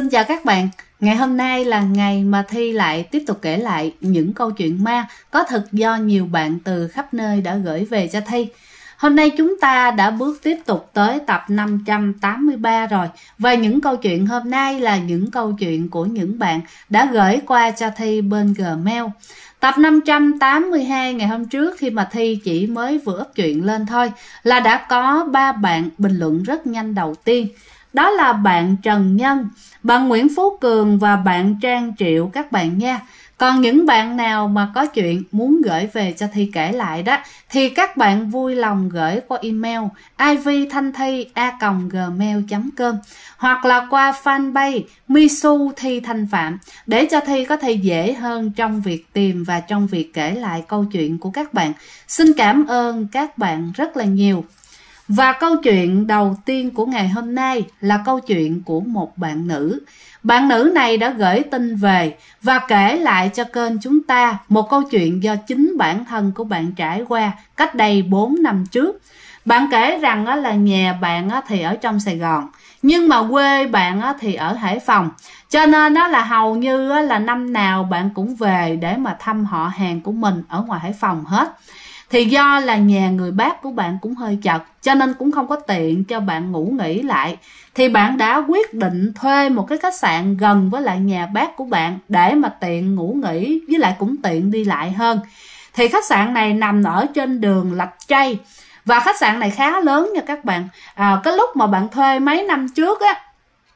Xin chào các bạn, ngày hôm nay là ngày mà Thi lại tiếp tục kể lại những câu chuyện ma có thật do nhiều bạn từ khắp nơi đã gửi về cho Thi. Hôm nay chúng ta đã bước tiếp tục tới tập 583 rồi và những câu chuyện hôm nay là những câu chuyện của những bạn đã gửi qua cho Thi bên Gmail. Tập 582 ngày hôm trước khi mà Thi chỉ mới vừa ấp chuyện lên thôi là đã có ba bạn bình luận rất nhanh đầu tiên đó là bạn Trần Nhân, bạn Nguyễn Phú Cường và bạn Trang Triệu các bạn nha. Còn những bạn nào mà có chuyện muốn gửi về cho Thi kể lại đó thì các bạn vui lòng gửi qua email ivthanhthi@gmail.com hoặc là qua fanpage Misu Thi Thanh Phạm để cho Thi có thể dễ hơn trong việc tìm và trong việc kể lại câu chuyện của các bạn. Xin cảm ơn các bạn rất là nhiều. Và câu chuyện đầu tiên của ngày hôm nay là câu chuyện của một bạn nữ. Bạn nữ này đã gửi tin về và kể lại cho kênh chúng ta một câu chuyện do chính bản thân của bạn trải qua cách đây 4 năm trước. Bạn kể rằng là nhà bạn thì ở trong Sài Gòn, nhưng mà quê bạn thì ở Hải Phòng. Cho nên nó là hầu như là năm nào bạn cũng về để mà thăm họ hàng của mình ở ngoài Hải Phòng hết thì do là nhà người bác của bạn cũng hơi chật cho nên cũng không có tiện cho bạn ngủ nghỉ lại thì bạn đã quyết định thuê một cái khách sạn gần với lại nhà bác của bạn để mà tiện ngủ nghỉ với lại cũng tiện đi lại hơn thì khách sạn này nằm ở trên đường lạch chay và khách sạn này khá lớn nha các bạn à, cái lúc mà bạn thuê mấy năm trước á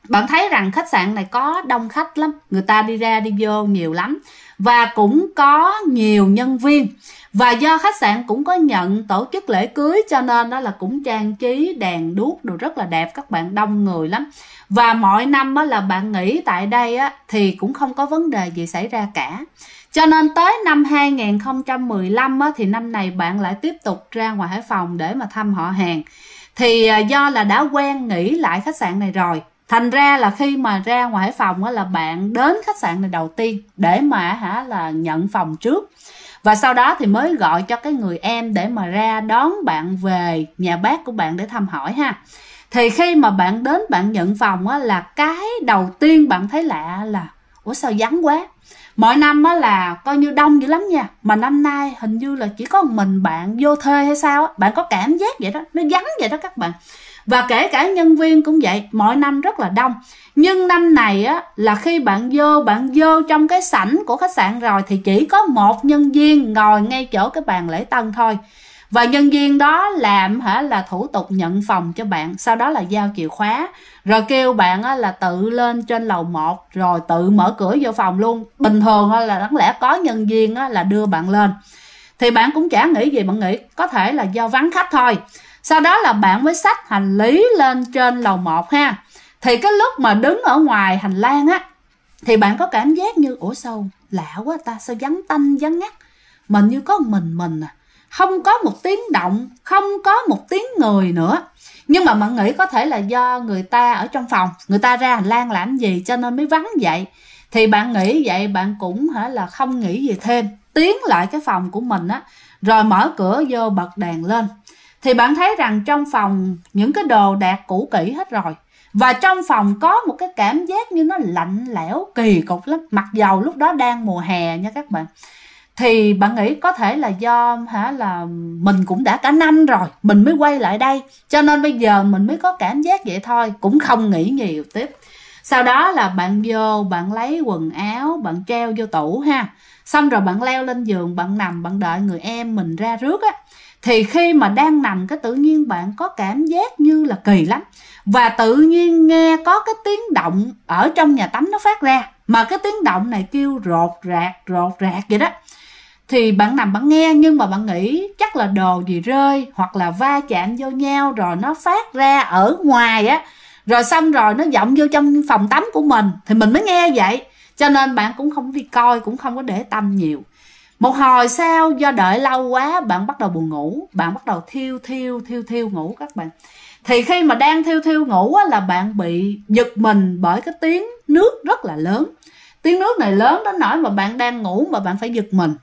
bạn thấy rằng khách sạn này có đông khách lắm người ta đi ra đi vô nhiều lắm và cũng có nhiều nhân viên và do khách sạn cũng có nhận tổ chức lễ cưới cho nên đó là cũng trang trí đèn đuốc đồ rất là đẹp các bạn đông người lắm và mọi năm đó là bạn nghỉ tại đây á, thì cũng không có vấn đề gì xảy ra cả cho nên tới năm 2015 á, thì năm này bạn lại tiếp tục ra ngoài Hải Phòng để mà thăm họ hàng thì à, do là đã quen nghỉ lại khách sạn này rồi thành ra là khi mà ra ngoài Hải Phòng á, là bạn đến khách sạn này đầu tiên để mà hả là nhận phòng trước và sau đó thì mới gọi cho cái người em để mà ra đón bạn về nhà bác của bạn để thăm hỏi ha thì khi mà bạn đến bạn nhận phòng á là cái đầu tiên bạn thấy lạ là ủa sao vắng quá mọi năm á là coi như đông dữ lắm nha mà năm nay hình như là chỉ có một mình bạn vô thuê hay sao á bạn có cảm giác vậy đó nó vắng vậy đó các bạn và kể cả nhân viên cũng vậy mỗi năm rất là đông nhưng năm này á là khi bạn vô bạn vô trong cái sảnh của khách sạn rồi thì chỉ có một nhân viên ngồi ngay chỗ cái bàn lễ tân thôi và nhân viên đó làm hả là thủ tục nhận phòng cho bạn sau đó là giao chìa khóa rồi kêu bạn á, là tự lên trên lầu 1 rồi tự mở cửa vô phòng luôn bình thường á, là đáng lẽ có nhân viên á, là đưa bạn lên thì bạn cũng chả nghĩ gì bạn nghĩ có thể là do vắng khách thôi sau đó là bạn mới xách hành lý lên trên lầu 1 ha thì cái lúc mà đứng ở ngoài hành lang á thì bạn có cảm giác như ủa sâu lạ quá ta sao vắng tanh vắng ngắt mình như có mình mình à không có một tiếng động không có một tiếng người nữa nhưng mà bạn nghĩ có thể là do người ta ở trong phòng người ta ra hành lang làm gì cho nên mới vắng vậy thì bạn nghĩ vậy bạn cũng hả là không nghĩ gì thêm tiến lại cái phòng của mình á rồi mở cửa vô bật đèn lên thì bạn thấy rằng trong phòng những cái đồ đạc cũ kỹ hết rồi và trong phòng có một cái cảm giác như nó lạnh lẽo kỳ cục lắm mặc dầu lúc đó đang mùa hè nha các bạn thì bạn nghĩ có thể là do hả là mình cũng đã cả năm rồi mình mới quay lại đây cho nên bây giờ mình mới có cảm giác vậy thôi cũng không nghĩ nhiều tiếp sau đó là bạn vô bạn lấy quần áo bạn treo vô tủ ha xong rồi bạn leo lên giường bạn nằm bạn đợi người em mình ra rước á thì khi mà đang nằm cái tự nhiên bạn có cảm giác như là kỳ lắm và tự nhiên nghe có cái tiếng động ở trong nhà tắm nó phát ra mà cái tiếng động này kêu rột rạc rột rạc vậy đó thì bạn nằm bạn nghe nhưng mà bạn nghĩ chắc là đồ gì rơi hoặc là va chạm vô nhau rồi nó phát ra ở ngoài á rồi xong rồi nó vọng vô trong phòng tắm của mình thì mình mới nghe vậy cho nên bạn cũng không đi coi cũng không có để tâm nhiều một hồi sau do đợi lâu quá bạn bắt đầu buồn ngủ bạn bắt đầu thiêu thiêu thiêu thiêu ngủ các bạn thì khi mà đang thiêu thiêu ngủ á, là bạn bị giật mình bởi cái tiếng nước rất là lớn tiếng nước này lớn đến nỗi mà bạn đang ngủ mà bạn phải giật mình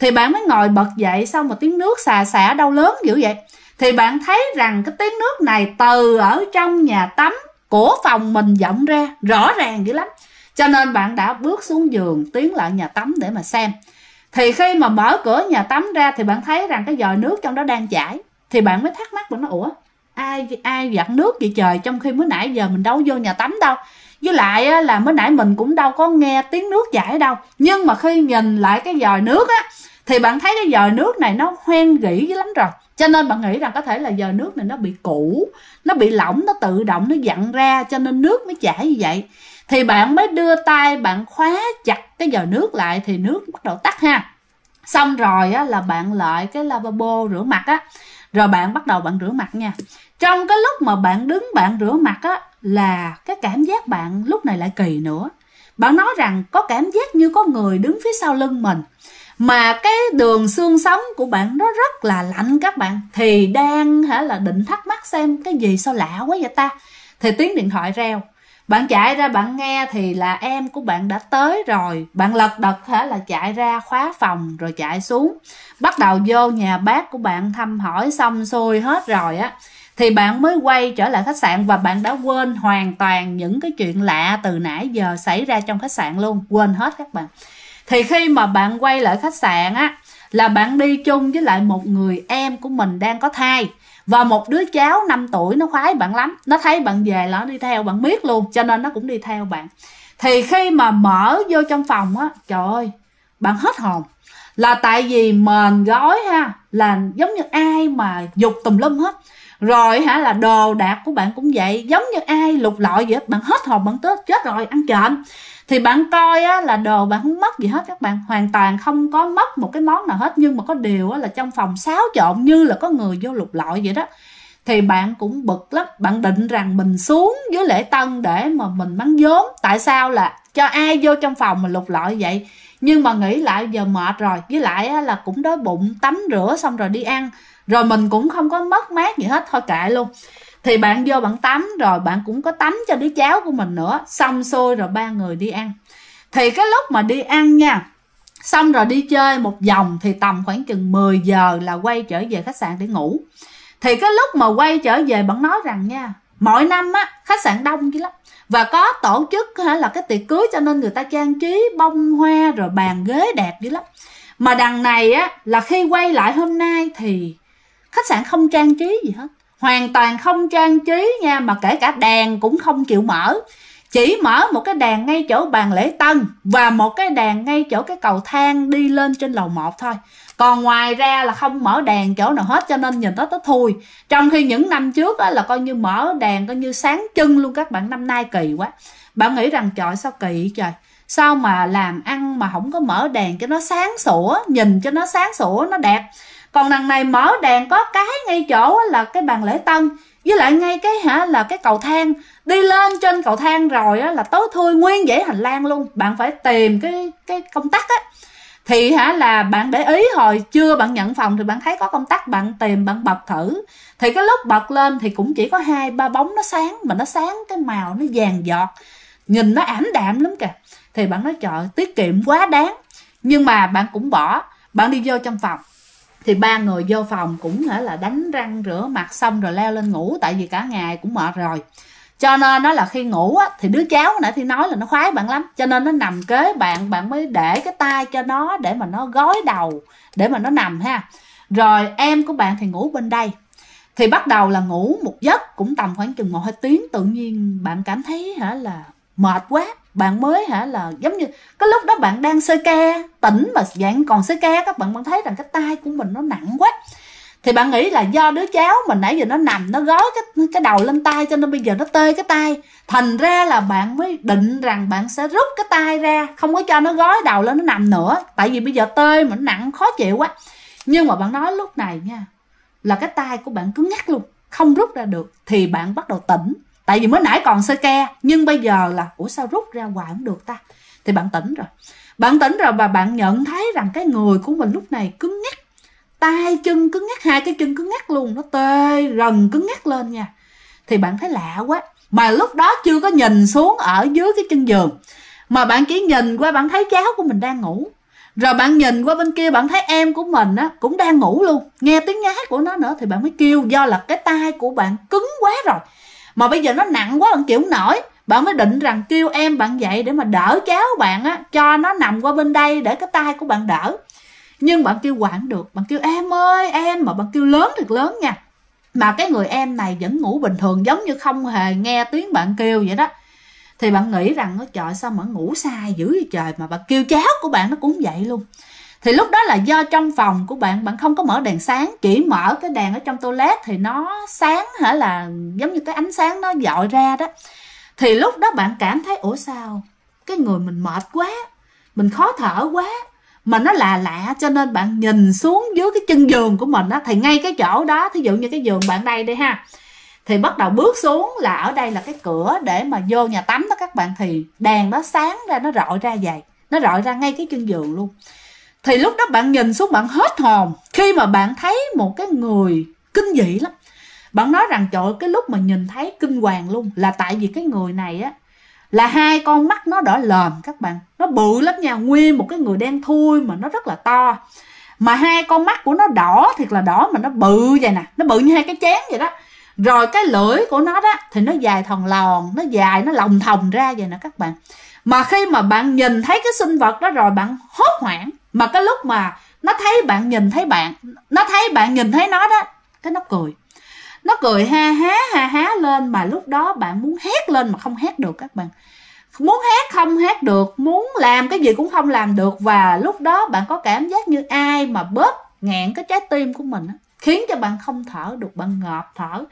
thì bạn mới ngồi bật dậy xong mà tiếng nước xà xả đau lớn dữ vậy thì bạn thấy rằng cái tiếng nước này từ ở trong nhà tắm của phòng mình vọng ra rõ ràng dữ lắm cho nên bạn đã bước xuống giường tiến lại nhà tắm để mà xem thì khi mà mở cửa nhà tắm ra thì bạn thấy rằng cái vòi nước trong đó đang chảy thì bạn mới thắc mắc bạn nói ủa ai ai giặt nước vậy trời trong khi mới nãy giờ mình đâu vô nhà tắm đâu với lại là mới nãy mình cũng đâu có nghe tiếng nước chảy đâu nhưng mà khi nhìn lại cái vòi nước á thì bạn thấy cái vòi nước này nó hoen gỉ dữ lắm rồi cho nên bạn nghĩ rằng có thể là giờ nước này nó bị cũ nó bị lỏng nó tự động nó dặn ra cho nên nước mới chảy như vậy thì bạn mới đưa tay bạn khóa chặt cái giờ nước lại thì nước bắt đầu tắt ha xong rồi á, là bạn lại cái lavabo rửa mặt á rồi bạn bắt đầu bạn rửa mặt nha trong cái lúc mà bạn đứng bạn rửa mặt á là cái cảm giác bạn lúc này lại kỳ nữa bạn nói rằng có cảm giác như có người đứng phía sau lưng mình mà cái đường xương sống của bạn nó rất là lạnh các bạn thì đang hả là định thắc mắc xem cái gì sao lạ quá vậy ta thì tiếng điện thoại reo bạn chạy ra bạn nghe thì là em của bạn đã tới rồi bạn lật đật hả là chạy ra khóa phòng rồi chạy xuống bắt đầu vô nhà bác của bạn thăm hỏi xong xuôi hết rồi á thì bạn mới quay trở lại khách sạn và bạn đã quên hoàn toàn những cái chuyện lạ từ nãy giờ xảy ra trong khách sạn luôn quên hết các bạn thì khi mà bạn quay lại khách sạn á là bạn đi chung với lại một người em của mình đang có thai và một đứa cháu 5 tuổi nó khoái bạn lắm nó thấy bạn về là nó đi theo bạn biết luôn cho nên nó cũng đi theo bạn thì khi mà mở vô trong phòng á trời ơi bạn hết hồn là tại vì mền gói ha là giống như ai mà dục tùm lum hết rồi hả là đồ đạc của bạn cũng vậy giống như ai lục lọi vậy bạn hết hồn bạn tết chết rồi ăn trộm thì bạn coi á, là đồ bạn không mất gì hết các bạn hoàn toàn không có mất một cái món nào hết nhưng mà có điều á, là trong phòng xáo trộn như là có người vô lục lọi vậy đó thì bạn cũng bực lắm bạn định rằng mình xuống dưới lễ tân để mà mình bắn vốn tại sao là cho ai vô trong phòng mà lục lọi vậy nhưng mà nghĩ lại giờ mệt rồi với lại á, là cũng đói bụng tắm rửa xong rồi đi ăn rồi mình cũng không có mất mát gì hết thôi kệ luôn thì bạn vô bạn tắm rồi bạn cũng có tắm cho đứa cháu của mình nữa xong xôi rồi ba người đi ăn thì cái lúc mà đi ăn nha xong rồi đi chơi một vòng thì tầm khoảng chừng 10 giờ là quay trở về khách sạn để ngủ thì cái lúc mà quay trở về bạn nói rằng nha mỗi năm á khách sạn đông chứ lắm và có tổ chức hả là cái tiệc cưới cho nên người ta trang trí bông hoa rồi bàn ghế đẹp dữ lắm mà đằng này á là khi quay lại hôm nay thì khách sạn không trang trí gì hết hoàn toàn không trang trí nha mà kể cả đèn cũng không chịu mở chỉ mở một cái đèn ngay chỗ bàn lễ tân và một cái đèn ngay chỗ cái cầu thang đi lên trên lầu 1 thôi còn ngoài ra là không mở đèn chỗ nào hết cho nên nhìn nó tới thui trong khi những năm trước á, là coi như mở đèn coi như sáng chân luôn các bạn năm nay kỳ quá bạn nghĩ rằng trời sao kỳ trời sao mà làm ăn mà không có mở đèn cho nó sáng sủa nhìn cho nó sáng sủa nó đẹp còn đằng này mở đèn có cái ngay chỗ là cái bàn lễ tân với lại ngay cái hả là cái cầu thang đi lên trên cầu thang rồi á, là tối thui nguyên dãy hành lang luôn bạn phải tìm cái cái công tắc á thì hả là bạn để ý hồi chưa bạn nhận phòng thì bạn thấy có công tắc bạn tìm bạn bật thử thì cái lúc bật lên thì cũng chỉ có hai ba bóng nó sáng mà nó sáng cái màu nó vàng giọt nhìn nó ảm đạm lắm kìa thì bạn nói trời tiết kiệm quá đáng nhưng mà bạn cũng bỏ bạn đi vô trong phòng thì ba người vô phòng cũng là đánh răng rửa mặt xong rồi leo lên ngủ tại vì cả ngày cũng mệt rồi cho nên nó là khi ngủ á, thì đứa cháu nãy thì nói là nó khoái bạn lắm cho nên nó nằm kế bạn bạn mới để cái tay cho nó để mà nó gói đầu để mà nó nằm ha rồi em của bạn thì ngủ bên đây thì bắt đầu là ngủ một giấc cũng tầm khoảng chừng một hai tiếng tự nhiên bạn cảm thấy hả là mệt quá bạn mới hả là giống như cái lúc đó bạn đang sơ ke tỉnh mà dạng còn sơ ke các bạn vẫn thấy rằng cái tay của mình nó nặng quá thì bạn nghĩ là do đứa cháu mình nãy giờ nó nằm nó gói cái cái đầu lên tay cho nên bây giờ nó tê cái tay thành ra là bạn mới định rằng bạn sẽ rút cái tay ra không có cho nó gói đầu lên nó nằm nữa tại vì bây giờ tê mà nó nặng khó chịu quá nhưng mà bạn nói lúc này nha là cái tay của bạn cứng ngắc luôn không rút ra được thì bạn bắt đầu tỉnh tại vì mới nãy còn sơ ke nhưng bây giờ là ủa sao rút ra hoài không được ta thì bạn tỉnh rồi bạn tỉnh rồi và bạn nhận thấy rằng cái người của mình lúc này cứng ngắc tay chân cứng ngắc hai cái chân cứng ngắc luôn nó tê rần cứng ngắc lên nha thì bạn thấy lạ quá mà lúc đó chưa có nhìn xuống ở dưới cái chân giường mà bạn chỉ nhìn qua bạn thấy cháu của mình đang ngủ rồi bạn nhìn qua bên kia bạn thấy em của mình á cũng đang ngủ luôn nghe tiếng nhá của nó nữa thì bạn mới kêu do là cái tay của bạn cứng quá rồi mà bây giờ nó nặng quá bạn chịu nổi bạn mới định rằng kêu em bạn dậy để mà đỡ cháu bạn á cho nó nằm qua bên đây để cái tay của bạn đỡ nhưng bạn kêu quản được bạn kêu em ơi em mà bạn kêu lớn thật lớn nha mà cái người em này vẫn ngủ bình thường giống như không hề nghe tiếng bạn kêu vậy đó thì bạn nghĩ rằng nó trời sao mà ngủ sai dữ vậy trời mà bạn kêu cháu của bạn nó cũng vậy luôn thì lúc đó là do trong phòng của bạn bạn không có mở đèn sáng chỉ mở cái đèn ở trong toilet thì nó sáng hả là giống như cái ánh sáng nó dọi ra đó thì lúc đó bạn cảm thấy ủa sao cái người mình mệt quá mình khó thở quá mà nó là lạ cho nên bạn nhìn xuống dưới cái chân giường của mình á thì ngay cái chỗ đó thí dụ như cái giường bạn đây đi ha thì bắt đầu bước xuống là ở đây là cái cửa để mà vô nhà tắm đó các bạn thì đèn nó sáng ra nó rọi ra vậy nó rọi ra ngay cái chân giường luôn thì lúc đó bạn nhìn xuống bạn hết hồn khi mà bạn thấy một cái người kinh dị lắm bạn nói rằng trời cái lúc mà nhìn thấy kinh hoàng luôn là tại vì cái người này á là hai con mắt nó đỏ lòm các bạn nó bự lắm nha nguyên một cái người đen thui mà nó rất là to mà hai con mắt của nó đỏ thiệt là đỏ mà nó bự vậy nè nó bự như hai cái chén vậy đó rồi cái lưỡi của nó đó thì nó dài thòn lòn nó dài nó lòng thòng ra vậy nè các bạn mà khi mà bạn nhìn thấy cái sinh vật đó rồi bạn hốt hoảng mà cái lúc mà nó thấy bạn nhìn thấy bạn nó thấy bạn nhìn thấy nó đó cái nó cười nó cười ha há ha há lên mà lúc đó bạn muốn hét lên mà không hét được các bạn muốn hét không hét được muốn làm cái gì cũng không làm được và lúc đó bạn có cảm giác như ai mà bóp nghẹn cái trái tim của mình khiến cho bạn không thở được bạn ngợp thở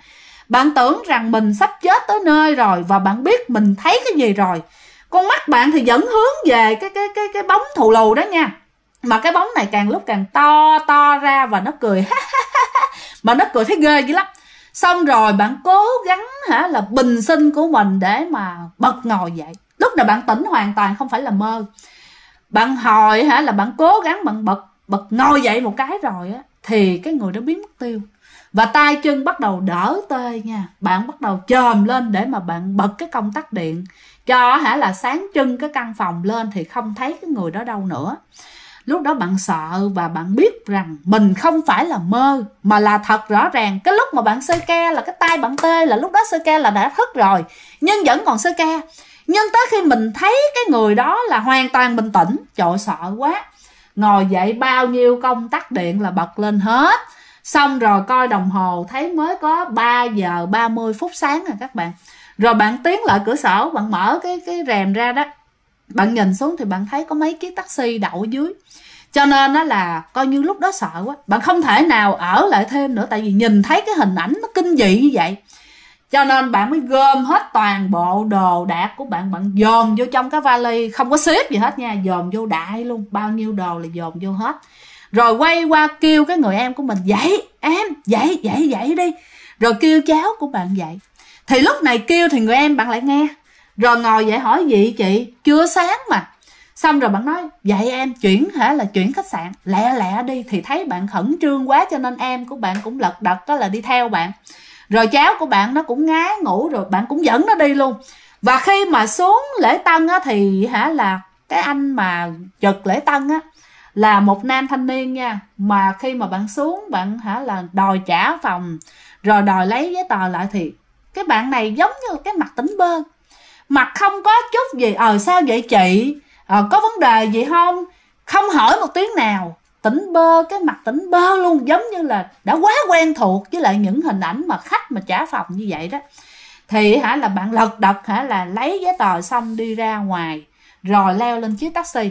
bạn tưởng rằng mình sắp chết tới nơi rồi và bạn biết mình thấy cái gì rồi con mắt bạn thì vẫn hướng về cái cái cái cái bóng thù lù đó nha mà cái bóng này càng lúc càng to to ra và nó cười mà nó cười thấy ghê dữ lắm xong rồi bạn cố gắng hả là bình sinh của mình để mà bật ngồi dậy lúc nào bạn tỉnh hoàn toàn không phải là mơ bạn hồi hả là bạn cố gắng bạn bật bật ngồi dậy một cái rồi á thì cái người đó biến mất tiêu và tay chân bắt đầu đỡ tê nha bạn bắt đầu chồm lên để mà bạn bật cái công tắc điện cho hả là sáng trưng cái căn phòng lên thì không thấy cái người đó đâu nữa lúc đó bạn sợ và bạn biết rằng mình không phải là mơ mà là thật rõ ràng cái lúc mà bạn sơ ke là cái tay bạn tê là lúc đó sơ ke là đã thức rồi nhưng vẫn còn sơ ke nhưng tới khi mình thấy cái người đó là hoàn toàn bình tĩnh trời sợ quá ngồi dậy bao nhiêu công tắc điện là bật lên hết xong rồi coi đồng hồ thấy mới có 3 giờ 30 phút sáng rồi các bạn rồi bạn tiến lại cửa sổ bạn mở cái cái rèm ra đó bạn nhìn xuống thì bạn thấy có mấy chiếc taxi đậu ở dưới cho nên nó là coi như lúc đó sợ quá bạn không thể nào ở lại thêm nữa tại vì nhìn thấy cái hình ảnh nó kinh dị như vậy cho nên bạn mới gom hết toàn bộ đồ đạc của bạn bạn dồn vô trong cái vali không có xếp gì hết nha dồn vô đại luôn bao nhiêu đồ là dồn vô hết rồi quay qua kêu cái người em của mình dậy em dậy dậy dậy đi rồi kêu cháu của bạn dậy thì lúc này kêu thì người em bạn lại nghe rồi ngồi dậy hỏi gì chị chưa sáng mà xong rồi bạn nói vậy em chuyển hả là chuyển khách sạn lẹ lẹ đi thì thấy bạn khẩn trương quá cho nên em của bạn cũng lật đật đó là đi theo bạn rồi cháu của bạn nó cũng ngái ngủ rồi bạn cũng dẫn nó đi luôn và khi mà xuống lễ tân á, thì hả là cái anh mà trực lễ tân á là một nam thanh niên nha mà khi mà bạn xuống bạn hả là đòi trả phòng rồi đòi lấy giấy tờ lại thì cái bạn này giống như cái mặt tính bơ mặt không có chút gì ờ sao vậy chị ờ, có vấn đề gì không không hỏi một tiếng nào tỉnh bơ cái mặt tỉnh bơ luôn giống như là đã quá quen thuộc với lại những hình ảnh mà khách mà trả phòng như vậy đó thì hả là bạn lật đật hả là lấy giấy tờ xong đi ra ngoài rồi leo lên chiếc taxi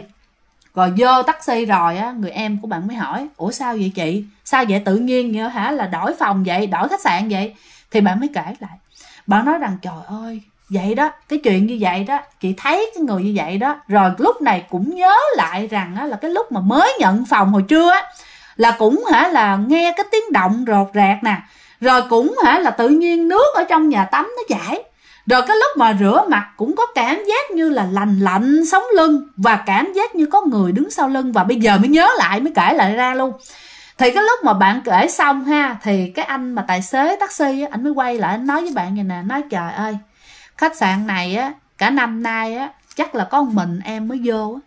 rồi vô taxi rồi á người em của bạn mới hỏi ủa sao vậy chị sao vậy tự nhiên như hả là đổi phòng vậy đổi khách sạn vậy thì bạn mới kể lại bạn nói rằng trời ơi vậy đó cái chuyện như vậy đó chị thấy cái người như vậy đó rồi lúc này cũng nhớ lại rằng á, là cái lúc mà mới nhận phòng hồi trưa á, là cũng hả là nghe cái tiếng động rột rạc nè rồi cũng hả là tự nhiên nước ở trong nhà tắm nó chảy rồi cái lúc mà rửa mặt cũng có cảm giác như là lành lạnh sống lưng và cảm giác như có người đứng sau lưng và bây giờ mới nhớ lại mới kể lại ra luôn thì cái lúc mà bạn kể xong ha thì cái anh mà tài xế taxi á anh mới quay lại anh nói với bạn vậy nè nói trời ơi khách sạn này á cả năm nay á chắc là có mình em mới vô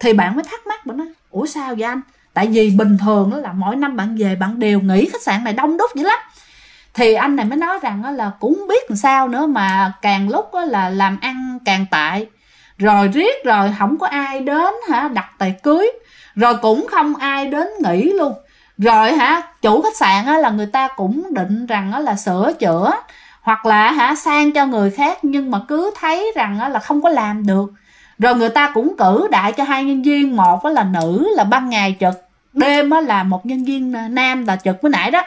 thì bạn mới thắc mắc bạn nói ủa sao vậy anh tại vì bình thường đó là mỗi năm bạn về bạn đều nghĩ khách sạn này đông đúc dữ lắm thì anh này mới nói rằng là cũng biết làm sao nữa mà càng lúc là làm ăn càng tại rồi riết rồi không có ai đến hả đặt tài cưới rồi cũng không ai đến nghỉ luôn rồi hả chủ khách sạn là người ta cũng định rằng là sửa chữa hoặc là hả sang cho người khác nhưng mà cứ thấy rằng là không có làm được rồi người ta cũng cử đại cho hai nhân viên một là nữ là ban ngày trực đêm là một nhân viên ờ, nam là trực với nãy đó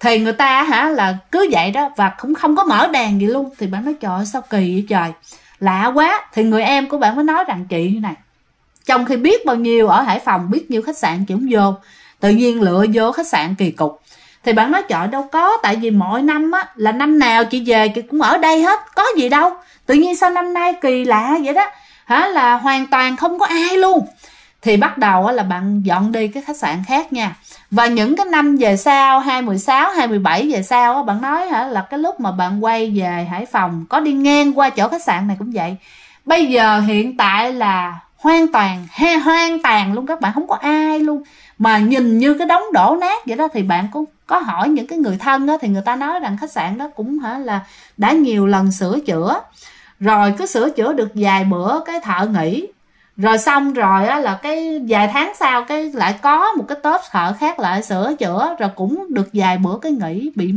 thì người ta hả là cứ vậy đó và cũng không có mở đèn gì luôn thì bạn nói trời sao kỳ vậy trời lạ quá thì người em của bạn mới nói rằng chị như này trong khi biết bao nhiêu ở hải phòng biết nhiều khách sạn chị không vô tự nhiên lựa vô khách sạn kỳ cục thì bạn nói chợ đâu có tại vì mỗi năm á là năm nào chị về chị cũng ở đây hết có gì đâu tự nhiên sao năm nay kỳ lạ vậy đó hả là hoàn toàn không có ai luôn thì bắt đầu là bạn dọn đi cái khách sạn khác nha và những cái năm về sau 2016 2017 về sau á bạn nói hả là cái lúc mà bạn quay về Hải Phòng có đi ngang qua chỗ khách sạn này cũng vậy bây giờ hiện tại là hoàn toàn he hoang tàn luôn các bạn không có ai luôn mà nhìn như cái đống đổ nát vậy đó thì bạn cũng có hỏi những cái người thân đó, thì người ta nói rằng khách sạn đó cũng hả là đã nhiều lần sửa chữa rồi cứ sửa chữa được vài bữa cái thợ nghỉ rồi xong rồi á là cái vài tháng sau cái lại có một cái tốp thợ khác lại sửa chữa rồi cũng được vài bữa cái nghỉ bị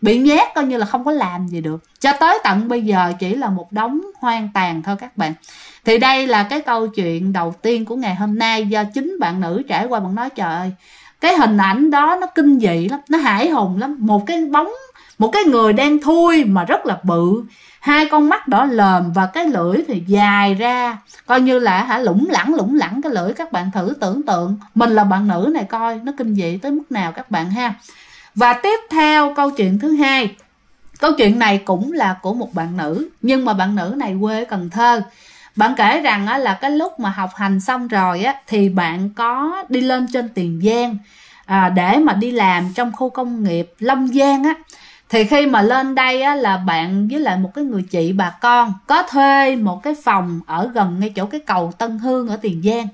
bị nhét coi như là không có làm gì được cho tới tận bây giờ chỉ là một đống hoang tàn thôi các bạn thì đây là cái câu chuyện đầu tiên của ngày hôm nay do chính bạn nữ trải qua bạn nói trời ơi cái hình ảnh đó nó kinh dị lắm nó hải hùng lắm một cái bóng một cái người đen thui mà rất là bự hai con mắt đỏ lờm và cái lưỡi thì dài ra coi như là hả lủng lẳng lủng lẳng cái lưỡi các bạn thử tưởng tượng mình là bạn nữ này coi nó kinh dị tới mức nào các bạn ha và tiếp theo câu chuyện thứ hai câu chuyện này cũng là của một bạn nữ nhưng mà bạn nữ này quê cần thơ bạn kể rằng á, là cái lúc mà học hành xong rồi á, thì bạn có đi lên trên tiền giang à, để mà đi làm trong khu công nghiệp long giang á thì khi mà lên đây á, là bạn với lại một cái người chị bà con có thuê một cái phòng ở gần ngay chỗ cái cầu Tân Hương ở Tiền Giang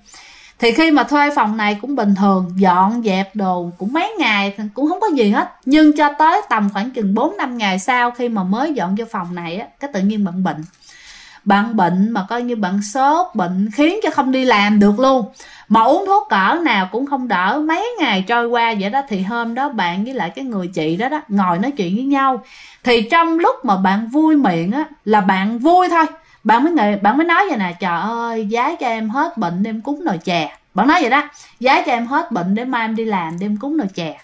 thì khi mà thuê phòng này cũng bình thường dọn dẹp đồ cũng mấy ngày cũng không có gì hết nhưng cho tới tầm khoảng chừng 4 năm ngày sau khi mà mới dọn vô phòng này á cái tự nhiên bạn bệnh bạn bệnh mà coi như bạn sốt bệnh khiến cho không đi làm được luôn mà uống thuốc cỡ nào cũng không đỡ mấy ngày trôi qua vậy đó thì hôm đó bạn với lại cái người chị đó đó ngồi nói chuyện với nhau thì trong lúc mà bạn vui miệng á là bạn vui thôi bạn mới người bạn mới nói vậy nè trời ơi giá cho em hết bệnh đem cúng nồi chè bạn nói vậy đó giá cho em hết bệnh để mai em đi làm đem cúng nồi chè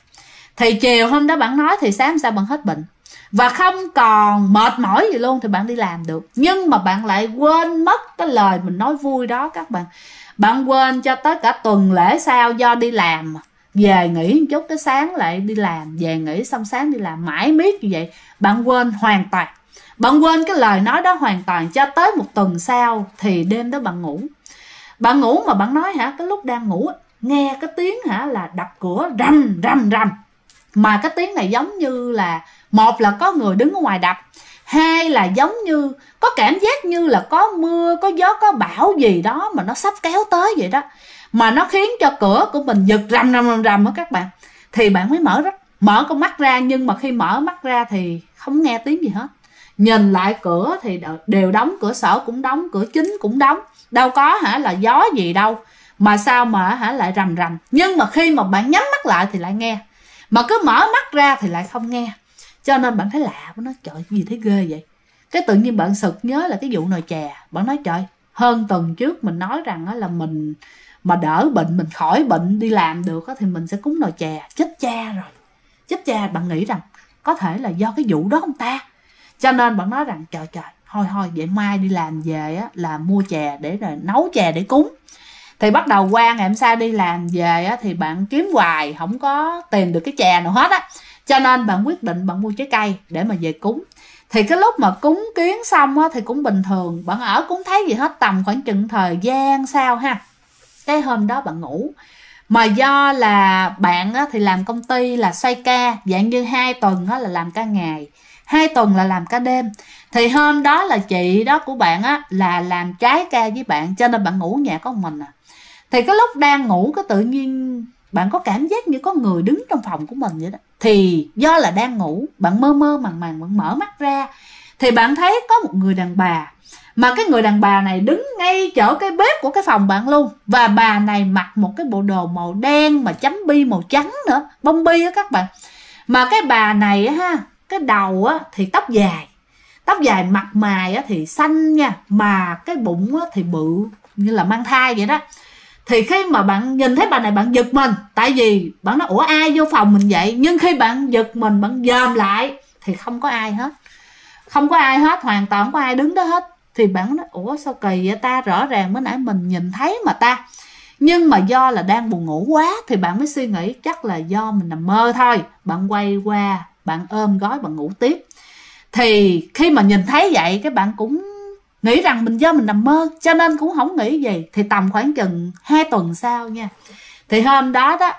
thì chiều hôm đó bạn nói thì sáng sao bạn hết bệnh và không còn mệt mỏi gì luôn thì bạn đi làm được nhưng mà bạn lại quên mất cái lời mình nói vui đó các bạn bạn quên cho tới cả tuần lễ sau do đi làm về nghỉ một chút cái sáng lại đi làm về nghỉ xong sáng đi làm mãi miết như vậy bạn quên hoàn toàn bạn quên cái lời nói đó hoàn toàn cho tới một tuần sau thì đêm đó bạn ngủ bạn ngủ mà bạn nói hả cái lúc đang ngủ nghe cái tiếng hả là đập cửa rầm rầm rầm mà cái tiếng này giống như là một là có người đứng ở ngoài đập hai là giống như có cảm giác như là có mưa có gió có bão gì đó mà nó sắp kéo tới vậy đó mà nó khiến cho cửa của mình giật rầm rầm rầm rầm á các bạn thì bạn mới mở rất mở con mắt ra nhưng mà khi mở mắt ra thì không nghe tiếng gì hết nhìn lại cửa thì đều đóng cửa sổ cũng đóng cửa chính cũng đóng đâu có hả là gió gì đâu mà sao mà hả lại rầm rầm nhưng mà khi mà bạn nhắm mắt lại thì lại nghe mà cứ mở mắt ra thì lại không nghe cho nên bạn thấy lạ của nó trời gì thấy ghê vậy cái tự nhiên bạn sực nhớ là cái vụ nồi chè bạn nói trời hơn tuần trước mình nói rằng là mình mà đỡ bệnh mình khỏi bệnh đi làm được thì mình sẽ cúng nồi chè chết cha rồi chết cha bạn nghĩ rằng có thể là do cái vụ đó ông ta cho nên bạn nói rằng trời trời thôi thôi vậy mai đi làm về á là mua chè để rồi nấu chè để cúng thì bắt đầu qua ngày hôm sau đi làm về á thì bạn kiếm hoài không có tìm được cái chè nào hết á cho nên bạn quyết định bạn mua trái cây để mà về cúng thì cái lúc mà cúng kiến xong á, thì cũng bình thường bạn ở cũng thấy gì hết tầm khoảng chừng thời gian sao ha cái hôm đó bạn ngủ mà do là bạn á, thì làm công ty là xoay ca dạng như hai tuần á, là làm ca ngày hai tuần là làm ca đêm thì hôm đó là chị đó của bạn á là làm trái ca với bạn cho nên bạn ngủ nhà có mình à thì cái lúc đang ngủ cái tự nhiên bạn có cảm giác như có người đứng trong phòng của mình vậy đó thì do là đang ngủ bạn mơ mơ màng màng bạn mở mắt ra thì bạn thấy có một người đàn bà mà cái người đàn bà này đứng ngay chỗ cái bếp của cái phòng bạn luôn và bà này mặc một cái bộ đồ màu đen mà chấm bi màu trắng nữa bông bi á các bạn mà cái bà này ha cái đầu á thì tóc dài tóc dài mặt mày á thì xanh nha mà cái bụng á thì bự như là mang thai vậy đó thì khi mà bạn nhìn thấy bà này bạn giật mình tại vì bạn nói ủa ai vô phòng mình vậy nhưng khi bạn giật mình bạn dòm lại thì không có ai hết không có ai hết hoàn toàn không có ai đứng đó hết thì bạn nói ủa sao kỳ vậy ta rõ ràng mới nãy mình nhìn thấy mà ta nhưng mà do là đang buồn ngủ quá thì bạn mới suy nghĩ chắc là do mình nằm mơ thôi bạn quay qua bạn ôm gói bạn ngủ tiếp thì khi mà nhìn thấy vậy cái bạn cũng nghĩ rằng mình do mình nằm mơ cho nên cũng không nghĩ gì thì tầm khoảng chừng hai tuần sau nha thì hôm đó đó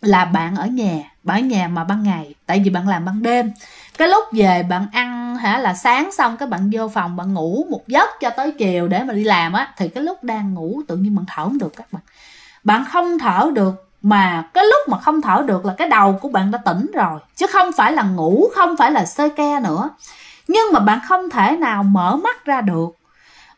là bạn ở nhà bạn ở nhà mà ban ngày tại vì bạn làm ban đêm cái lúc về bạn ăn hả là sáng xong cái bạn vô phòng bạn ngủ một giấc cho tới chiều để mà đi làm á thì cái lúc đang ngủ tự nhiên bạn thở không được các bạn bạn không thở được mà cái lúc mà không thở được là cái đầu của bạn đã tỉnh rồi chứ không phải là ngủ không phải là sơ ke nữa nhưng mà bạn không thể nào mở mắt ra được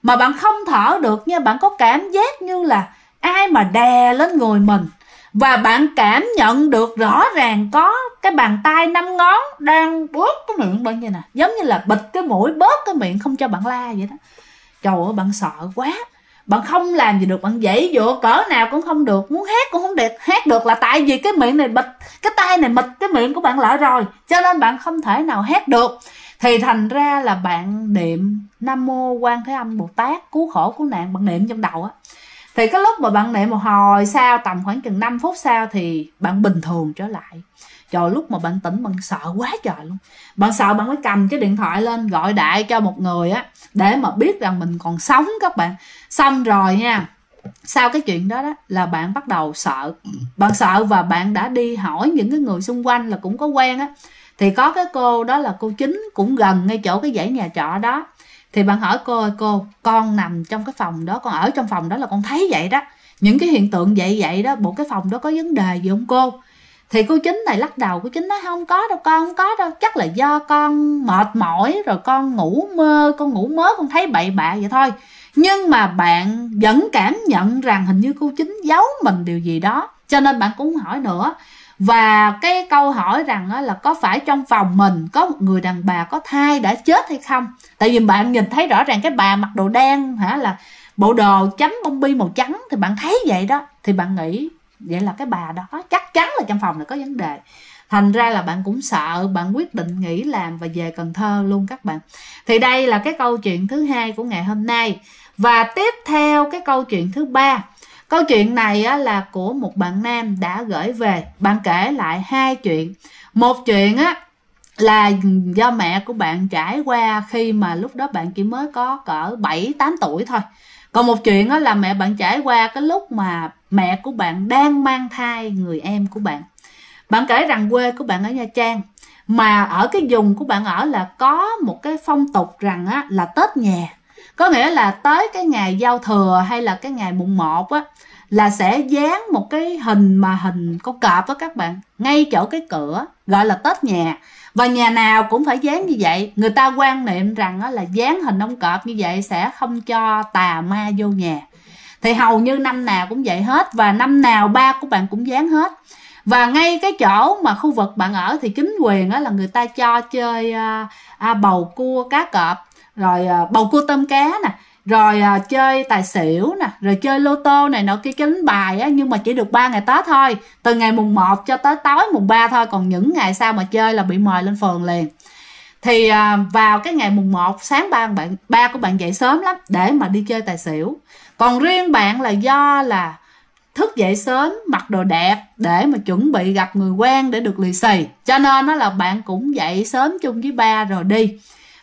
mà bạn không thở được nha bạn có cảm giác như là ai mà đè lên người mình và bạn cảm nhận được rõ ràng có cái bàn tay năm ngón đang bóp cái miệng bạn như nè giống như là bịt cái mũi bóp cái miệng không cho bạn la vậy đó trời ơi bạn sợ quá bạn không làm gì được bạn dãy dụa cỡ nào cũng không được muốn hát cũng không được hát được là tại vì cái miệng này bịt cái tay này mịt cái miệng của bạn lại rồi cho nên bạn không thể nào hát được thì thành ra là bạn niệm nam mô quan thế âm bồ tát cứu khổ cứu nạn bạn niệm trong đầu á thì cái lúc mà bạn niệm một hồi sau tầm khoảng chừng 5 phút sau thì bạn bình thường trở lại trời lúc mà bạn tỉnh bạn sợ quá trời luôn bạn sợ bạn mới cầm cái điện thoại lên gọi đại cho một người á để mà biết rằng mình còn sống các bạn xong rồi nha sau cái chuyện đó đó là bạn bắt đầu sợ bạn sợ và bạn đã đi hỏi những cái người xung quanh là cũng có quen á thì có cái cô đó là cô chính cũng gần ngay chỗ cái dãy nhà trọ đó thì bạn hỏi cô ơi cô con nằm trong cái phòng đó con ở trong phòng đó là con thấy vậy đó những cái hiện tượng vậy vậy đó bộ cái phòng đó có vấn đề gì không cô thì cô chính này lắc đầu cô chính nói không có đâu con không có đâu chắc là do con mệt mỏi rồi con ngủ mơ con ngủ mớ con thấy bậy bạ vậy thôi nhưng mà bạn vẫn cảm nhận rằng hình như cô chính giấu mình điều gì đó cho nên bạn cũng hỏi nữa và cái câu hỏi rằng là có phải trong phòng mình có một người đàn bà có thai đã chết hay không tại vì bạn nhìn thấy rõ ràng cái bà mặc đồ đen hả là bộ đồ chấm bông bi màu trắng thì bạn thấy vậy đó thì bạn nghĩ vậy là cái bà đó chắc chắn là trong phòng này có vấn đề thành ra là bạn cũng sợ bạn quyết định nghỉ làm và về cần thơ luôn các bạn thì đây là cái câu chuyện thứ hai của ngày hôm nay và tiếp theo cái câu chuyện thứ ba câu chuyện này á, là của một bạn nam đã gửi về bạn kể lại hai chuyện một chuyện á là do mẹ của bạn trải qua khi mà lúc đó bạn chỉ mới có cỡ 7 8 tuổi thôi. Còn một chuyện đó là mẹ bạn trải qua cái lúc mà mẹ của bạn đang mang thai người em của bạn. Bạn kể rằng quê của bạn ở Nha Trang mà ở cái vùng của bạn ở là có một cái phong tục rằng á là Tết nhà có nghĩa là tới cái ngày giao thừa hay là cái ngày mùng 1 á là sẽ dán một cái hình mà hình có cọp á các bạn ngay chỗ cái cửa gọi là tết nhà và nhà nào cũng phải dán như vậy người ta quan niệm rằng á, là dán hình ông cọp như vậy sẽ không cho tà ma vô nhà thì hầu như năm nào cũng vậy hết và năm nào ba của bạn cũng dán hết và ngay cái chỗ mà khu vực bạn ở thì chính quyền á là người ta cho chơi à, à, bầu cua cá cọp rồi ờ, bầu cua tôm cá nè rồi ờ, chơi tài xỉu nè rồi chơi lô tô này nọ cái lính bài á nhưng mà chỉ được 3 ngày tết thôi từ ngày mùng 1 cho tới tối mùng 3 thôi còn những ngày sau mà chơi là bị mời lên phường liền thì ờ, vào cái ngày mùng 1 sáng ba bạn ba của bạn dậy sớm lắm để mà đi chơi tài xỉu còn riêng bạn là do là thức dậy sớm mặc đồ đẹp để mà chuẩn bị gặp người quen để được lì xì cho nên nó là bạn cũng dậy sớm chung với ba rồi đi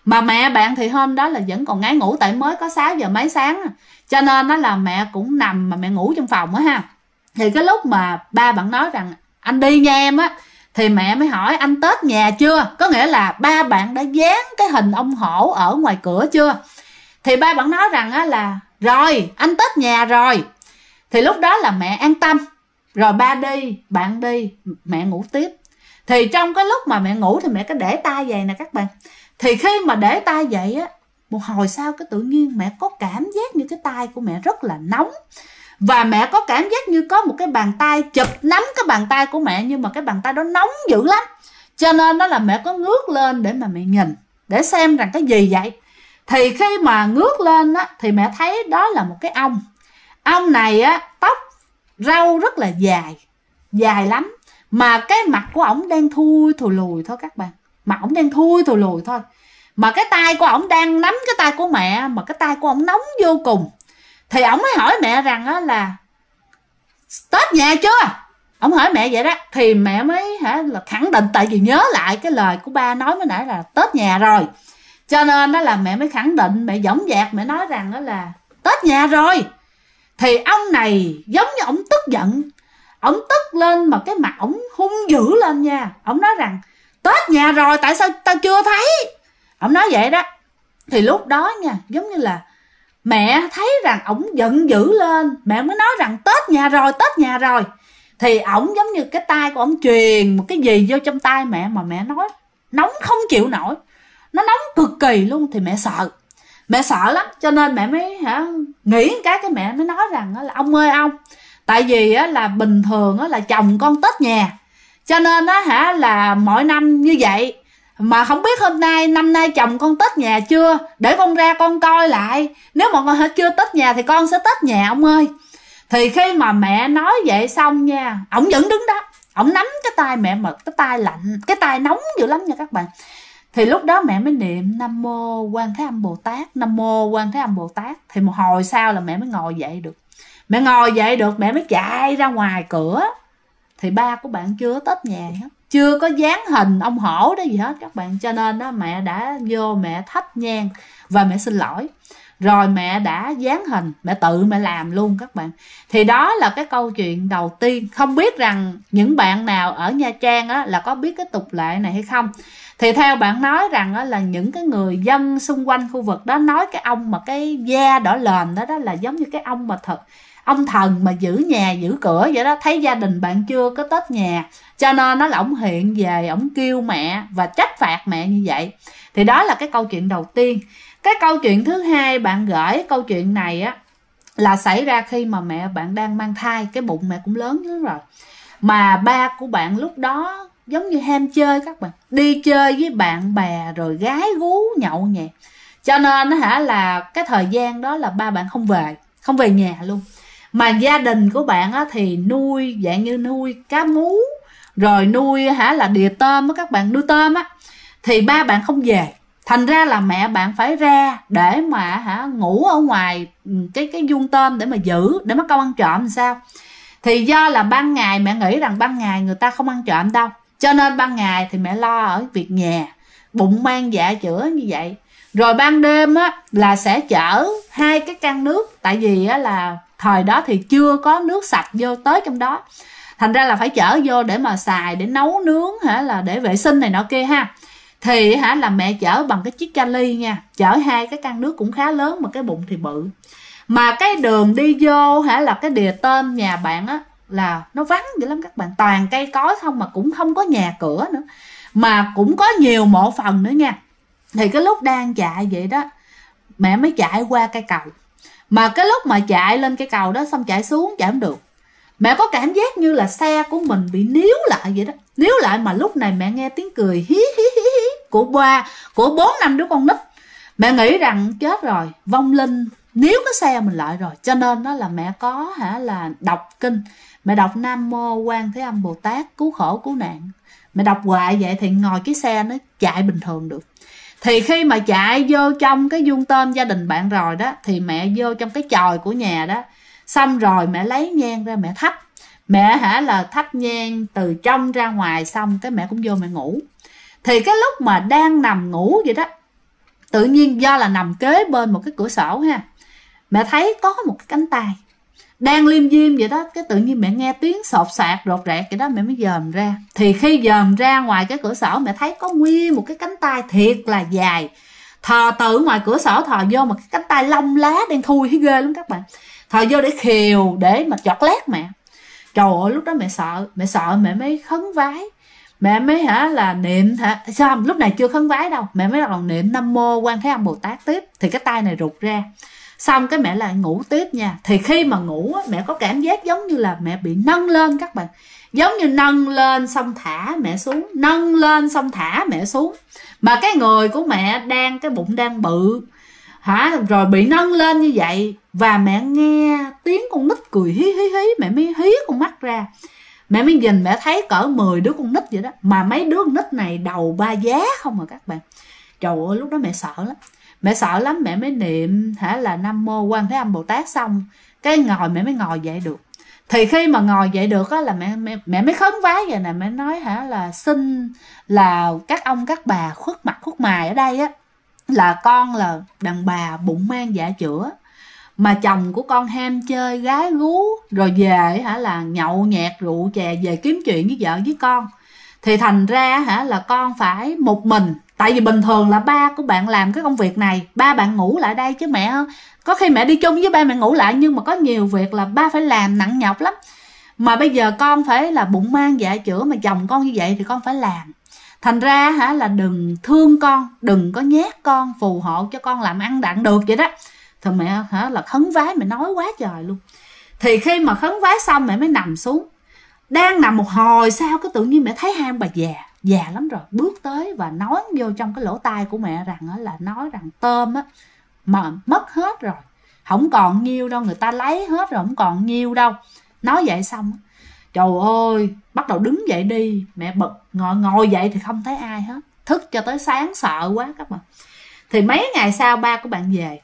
mà mẹ bạn thì hôm đó là vẫn còn ngái ngủ tại mới có 6 giờ mấy sáng cho nên nó là mẹ cũng nằm mà mẹ ngủ trong phòng á ha thì cái lúc mà ba bạn nói rằng anh đi nha em á thì mẹ mới hỏi anh tết nhà chưa có nghĩa là ba bạn đã dán cái hình ông hổ ở ngoài cửa chưa thì ba bạn nói rằng á là rồi anh tết nhà rồi thì lúc đó là mẹ an tâm rồi ba đi bạn đi mẹ ngủ tiếp thì trong cái lúc mà mẹ ngủ thì mẹ có để tay về nè các bạn thì khi mà để tay vậy á một hồi sau cái tự nhiên mẹ có cảm giác như cái tay của mẹ rất là nóng và mẹ có cảm giác như có một cái bàn tay chụp nắm cái bàn tay của mẹ nhưng mà cái bàn tay đó nóng dữ lắm cho nên đó là mẹ có ngước lên để mà mẹ nhìn để xem rằng cái gì vậy thì khi mà ngước lên á thì mẹ thấy đó là một cái ông ông này á tóc râu rất là dài dài lắm mà cái mặt của ổng đang thui thù lùi thôi các bạn mà ổng đang thui tùi lùi thôi mà cái tay của ổng đang nắm cái tay của mẹ mà cái tay của ổng nóng vô cùng thì ổng mới hỏi mẹ rằng á là tết nhà chưa ổng hỏi mẹ vậy đó thì mẹ mới hả là khẳng định tại vì nhớ lại cái lời của ba nói mới nãy là tết nhà rồi cho nên đó là mẹ mới khẳng định mẹ dõng dạc mẹ nói rằng đó là tết nhà rồi thì ông này giống như ổng tức giận ổng tức lên mà cái mặt ổng hung dữ lên nha ổng nói rằng tết nhà rồi tại sao tao chưa thấy ông nói vậy đó thì lúc đó nha giống như là mẹ thấy rằng ổng giận dữ lên mẹ mới nói rằng tết nhà rồi tết nhà rồi thì ổng giống như cái tay của ổng truyền một cái gì vô trong tay mẹ mà mẹ nói nóng không chịu nổi nó nóng cực kỳ luôn thì mẹ sợ mẹ sợ lắm cho nên mẹ mới hả nghĩ cái cái mẹ mới nói rằng là ông ơi ông tại vì á, là bình thường á, là chồng con tết nhà cho nên á hả là mỗi năm như vậy mà không biết hôm nay năm nay chồng con tết nhà chưa để con ra con coi lại nếu mà con hết chưa tết nhà thì con sẽ tết nhà ông ơi thì khi mà mẹ nói vậy xong nha ổng vẫn đứng đó ổng nắm cái tay mẹ mật cái tay lạnh cái tay nóng dữ lắm nha các bạn thì lúc đó mẹ mới niệm nam mô quan thế âm bồ tát nam mô quan thế âm bồ tát thì một hồi sau là mẹ mới ngồi dậy được mẹ ngồi dậy được mẹ mới chạy ra ngoài cửa thì ba của bạn chưa tết nhà hết chưa có dán hình ông hổ đó gì hết các bạn cho nên đó mẹ đã vô mẹ thắp nhang và mẹ xin lỗi rồi mẹ đã dán hình mẹ tự mẹ làm luôn các bạn thì đó là cái câu chuyện đầu tiên không biết rằng những bạn nào ở nha trang á, là có biết cái tục lệ này hay không thì theo bạn nói rằng á, là những cái người dân xung quanh khu vực đó nói cái ông mà cái da đỏ lền đó đó là giống như cái ông mà thật ông thần mà giữ nhà giữ cửa vậy đó thấy gia đình bạn chưa có tết nhà cho nên nó lỏng hiện về ổng kêu mẹ và trách phạt mẹ như vậy thì đó là cái câu chuyện đầu tiên cái câu chuyện thứ hai bạn gửi câu chuyện này á là xảy ra khi mà mẹ bạn đang mang thai cái bụng mẹ cũng lớn lắm rồi mà ba của bạn lúc đó giống như ham chơi các bạn đi chơi với bạn bè rồi gái gú nhậu nhẹt cho nên hả là cái thời gian đó là ba bạn không về không về nhà luôn mà gia đình của bạn á, thì nuôi dạng như nuôi cá mú rồi nuôi hả là đìa tôm á các bạn nuôi tôm á thì ba bạn không về thành ra là mẹ bạn phải ra để mà hả ngủ ở ngoài ừ, cái cái vuông tôm để mà giữ để mà con ăn trộm làm sao thì do là ban ngày mẹ nghĩ rằng ban ngày người ta không ăn trộm đâu cho nên ban ngày thì mẹ lo ở việc nhà bụng mang dạ chữa như vậy rồi ban đêm á là sẽ chở hai cái can nước tại vì á là thời đó thì chưa có nước sạch vô tới trong đó thành ra là phải chở vô để mà xài để nấu nướng hả là để vệ sinh này nọ kia ha thì hả là mẹ chở bằng cái chiếc ly nha chở hai cái can nước cũng khá lớn mà cái bụng thì bự mà cái đường đi vô hả là cái đìa tên nhà bạn á là nó vắng dữ lắm các bạn toàn cây cối không mà cũng không có nhà cửa nữa mà cũng có nhiều mộ phần nữa nha thì cái lúc đang chạy vậy đó mẹ mới chạy qua cây cầu mà cái lúc mà chạy lên cái cầu đó xong chạy xuống chạy không được. Mẹ có cảm giác như là xe của mình bị níu lại vậy đó. Níu lại mà lúc này mẹ nghe tiếng cười hí hí hí hí của ba, của bốn năm đứa con nít. Mẹ nghĩ rằng chết rồi, vong linh níu cái xe mình lại rồi. Cho nên đó là mẹ có hả là đọc kinh. Mẹ đọc Nam Mô quan Thế Âm Bồ Tát cứu khổ cứu nạn. Mẹ đọc hoài vậy thì ngồi cái xe nó chạy bình thường được thì khi mà chạy vô trong cái vuông tôm gia đình bạn rồi đó thì mẹ vô trong cái chòi của nhà đó xong rồi mẹ lấy nhang ra mẹ thắp mẹ hả là thắp nhang từ trong ra ngoài xong cái mẹ cũng vô mẹ ngủ thì cái lúc mà đang nằm ngủ vậy đó tự nhiên do là nằm kế bên một cái cửa sổ ha mẹ thấy có một cái cánh tay đang liêm diêm vậy đó cái tự nhiên mẹ nghe tiếng sột sạt, rột rẹt vậy đó mẹ mới dòm ra thì khi dòm ra ngoài cái cửa sổ mẹ thấy có nguyên một cái cánh tay thiệt là dài thò tự ngoài cửa sổ thò vô mà cái cánh tay lông lá đen thui thấy ghê lắm các bạn thò vô để khiều để mà chọt lát mẹ trời ơi lúc đó mẹ sợ mẹ sợ mẹ mới khấn vái mẹ mới hả là niệm hả sao lúc này chưa khấn vái đâu mẹ mới còn niệm nam mô quan thế âm bồ tát tiếp thì cái tay này rụt ra xong cái mẹ lại ngủ tiếp nha thì khi mà ngủ mẹ có cảm giác giống như là mẹ bị nâng lên các bạn giống như nâng lên xong thả mẹ xuống nâng lên xong thả mẹ xuống mà cái người của mẹ đang cái bụng đang bự hả rồi bị nâng lên như vậy và mẹ nghe tiếng con nít cười hí hí hí mẹ mới hí con mắt ra mẹ mới nhìn mẹ thấy cỡ 10 đứa con nít vậy đó mà mấy đứa con nít này đầu ba giá không à các bạn trời ơi lúc đó mẹ sợ lắm mẹ sợ lắm mẹ mới niệm hả là nam mô quan thế âm bồ tát xong cái ngồi mẹ mới ngồi dậy được thì khi mà ngồi dậy được á là mẹ mẹ mẹ mới khấn vái vậy nè mẹ nói hả là xin là các ông các bà khuất mặt khuất mài ở đây á là con là đàn bà bụng mang dạ chữa mà chồng của con ham chơi gái gú rồi về hả là nhậu nhẹt rượu chè về kiếm chuyện với vợ với con thì thành ra hả là con phải một mình tại vì bình thường là ba của bạn làm cái công việc này ba bạn ngủ lại đây chứ mẹ có khi mẹ đi chung với ba mẹ ngủ lại nhưng mà có nhiều việc là ba phải làm nặng nhọc lắm mà bây giờ con phải là bụng mang dạ chữa mà chồng con như vậy thì con phải làm thành ra hả là đừng thương con đừng có nhét con phù hộ cho con làm ăn đặng được vậy đó thì mẹ hả là khấn vái mẹ nói quá trời luôn thì khi mà khấn vái xong mẹ mới nằm xuống đang nằm một hồi sao cứ tự nhiên mẹ thấy hai ông bà già già lắm rồi bước tới và nói vô trong cái lỗ tai của mẹ rằng là nói rằng tôm á mà mất hết rồi không còn nhiêu đâu người ta lấy hết rồi không còn nhiêu đâu nói vậy xong trời ơi bắt đầu đứng dậy đi mẹ bật ngồi ngồi dậy thì không thấy ai hết thức cho tới sáng sợ quá các bạn thì mấy ngày sau ba của bạn về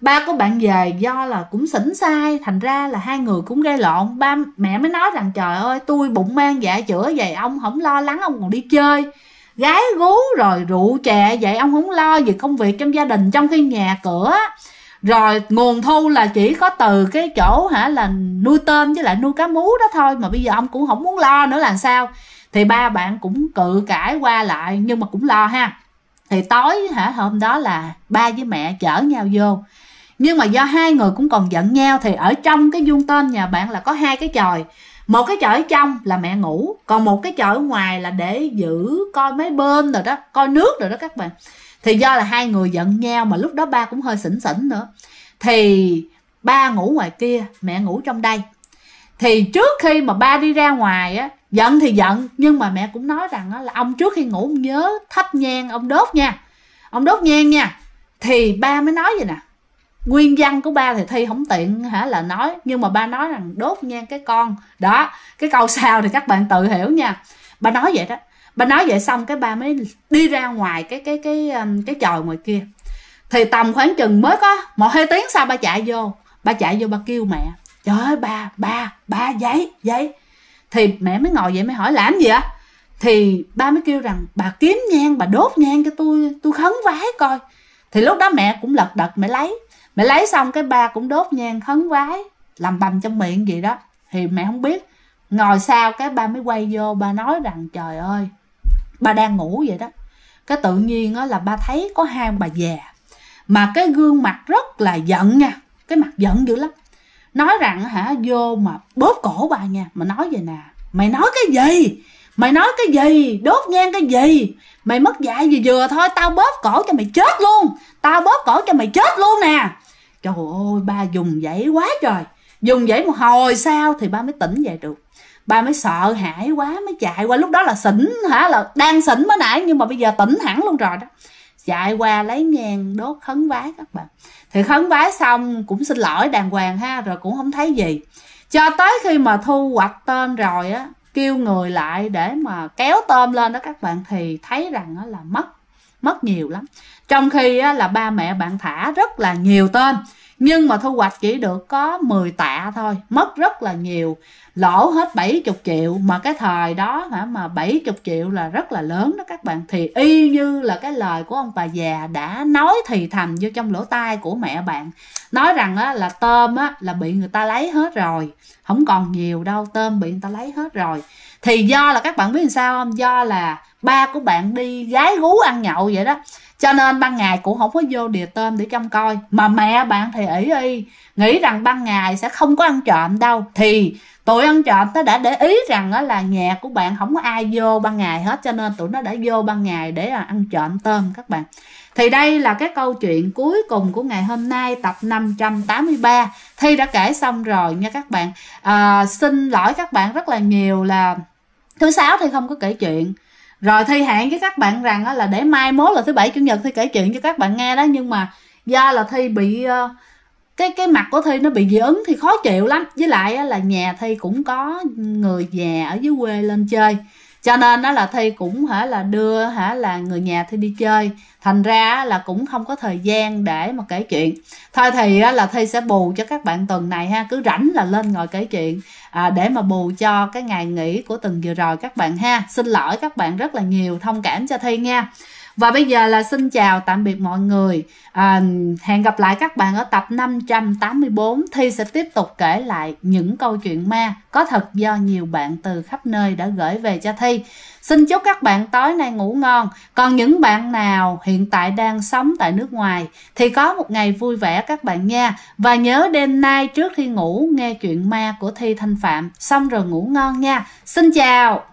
ba của bạn về do là cũng xỉn sai thành ra là hai người cũng gây lộn ba mẹ mới nói rằng trời ơi tôi bụng mang dạ chữa vậy ông không lo lắng ông còn đi chơi gái gú rồi rượu chè vậy ông không lo về công việc trong gia đình trong khi nhà cửa rồi nguồn thu là chỉ có từ cái chỗ hả là nuôi tôm với lại nuôi cá mú đó thôi mà bây giờ ông cũng không muốn lo nữa làm sao thì ba bạn cũng cự cãi qua lại nhưng mà cũng lo ha thì tối hả hôm đó là ba với mẹ chở nhau vô nhưng mà do hai người cũng còn giận nhau thì ở trong cái vuông tên nhà bạn là có hai cái chòi một cái chòi ở trong là mẹ ngủ còn một cái chòi ở ngoài là để giữ coi máy bơm rồi đó coi nước rồi đó các bạn thì do là hai người giận nhau mà lúc đó ba cũng hơi sỉnh sỉnh nữa thì ba ngủ ngoài kia mẹ ngủ trong đây thì trước khi mà ba đi ra ngoài á giận thì giận nhưng mà mẹ cũng nói rằng á, là ông trước khi ngủ ông nhớ thắp nhang ông đốt nha ông đốt nhang nha thì ba mới nói vậy nè nguyên văn của ba thì thi không tiện hả là nói nhưng mà ba nói rằng đốt nhang cái con đó cái câu sau thì các bạn tự hiểu nha ba nói vậy đó ba nói vậy xong cái ba mới đi ra ngoài cái cái cái cái, um, cái chòi ngoài kia thì tầm khoảng chừng mới có một hai tiếng sau ba chạy vô ba chạy vô ba kêu mẹ trời ơi ba ba ba giấy giấy thì mẹ mới ngồi vậy mới hỏi làm gì ạ thì ba mới kêu rằng bà kiếm nhang bà đốt nhang cho tôi tôi khấn vái coi thì lúc đó mẹ cũng lật đật mẹ lấy mẹ lấy xong cái ba cũng đốt nhang khấn vái làm bầm trong miệng gì đó thì mẹ không biết ngồi sau cái ba mới quay vô ba nói rằng trời ơi ba đang ngủ vậy đó cái tự nhiên đó là ba thấy có hai bà già mà cái gương mặt rất là giận nha cái mặt giận dữ lắm nói rằng hả vô mà bóp cổ bà nha mà nói vậy nè mày nói cái gì mày nói cái gì đốt nhang cái gì mày mất dạy gì vừa thôi tao bóp cổ cho mày chết luôn tao bóp cổ cho mày chết luôn nè trời ơi ba dùng vậy quá trời dùng vậy một hồi sao thì ba mới tỉnh dậy được ba mới sợ hãi quá mới chạy qua lúc đó là xỉn hả là đang xỉn mới nãy nhưng mà bây giờ tỉnh hẳn luôn rồi đó chạy qua lấy nhang đốt khấn vái các bạn thì khấn vái xong cũng xin lỗi đàng hoàng ha rồi cũng không thấy gì cho tới khi mà thu hoạch tôm rồi á kêu người lại để mà kéo tôm lên đó các bạn thì thấy rằng là mất mất nhiều lắm trong khi là ba mẹ bạn thả rất là nhiều tôm nhưng mà thu hoạch chỉ được có 10 tạ thôi mất rất là nhiều lỗ hết 70 triệu mà cái thời đó hả mà 70 triệu là rất là lớn đó các bạn thì y như là cái lời của ông bà già đã nói thì thầm vô trong lỗ tai của mẹ bạn nói rằng á, là tôm á, là bị người ta lấy hết rồi không còn nhiều đâu tôm bị người ta lấy hết rồi thì do là các bạn biết làm sao không do là ba của bạn đi gái gú ăn nhậu vậy đó cho nên ban ngày cũng không có vô địa tôm để trông coi mà mẹ bạn thì ý y nghĩ rằng ban ngày sẽ không có ăn trộm đâu thì tụi ăn trộm nó đã để ý rằng là nhà của bạn không có ai vô ban ngày hết cho nên tụi nó đã vô ban ngày để à, ăn trộm tôm các bạn thì đây là cái câu chuyện cuối cùng của ngày hôm nay tập 583 Thi đã kể xong rồi nha các bạn à, Xin lỗi các bạn rất là nhiều là Thứ sáu thì không có kể chuyện rồi thi hẹn với các bạn rằng là để mai mốt là thứ bảy chủ nhật thi kể chuyện cho các bạn nghe đó nhưng mà do là thi bị ờ, cái cái mặt của thi nó bị dị ứng thì khó chịu lắm với lại là nhà thi cũng có người già ở dưới quê lên chơi cho nên đó là thi cũng hả là đưa hả là người nhà thi đi chơi thành ra là cũng không có thời gian để mà kể chuyện thôi thì là thi sẽ bù cho các bạn tuần này ha cứ rảnh là lên ngồi kể chuyện à, để mà bù cho cái ngày nghỉ của tuần vừa rồi các bạn ha xin lỗi các bạn rất là nhiều thông cảm cho thi nha và bây giờ là xin chào tạm biệt mọi người à, hẹn gặp lại các bạn ở tập 584 thi sẽ tiếp tục kể lại những câu chuyện ma có thật do nhiều bạn từ khắp nơi đã gửi về cho thi xin chúc các bạn tối nay ngủ ngon còn những bạn nào hiện tại đang sống tại nước ngoài thì có một ngày vui vẻ các bạn nha và nhớ đêm nay trước khi ngủ nghe chuyện ma của thi thanh phạm xong rồi ngủ ngon nha xin chào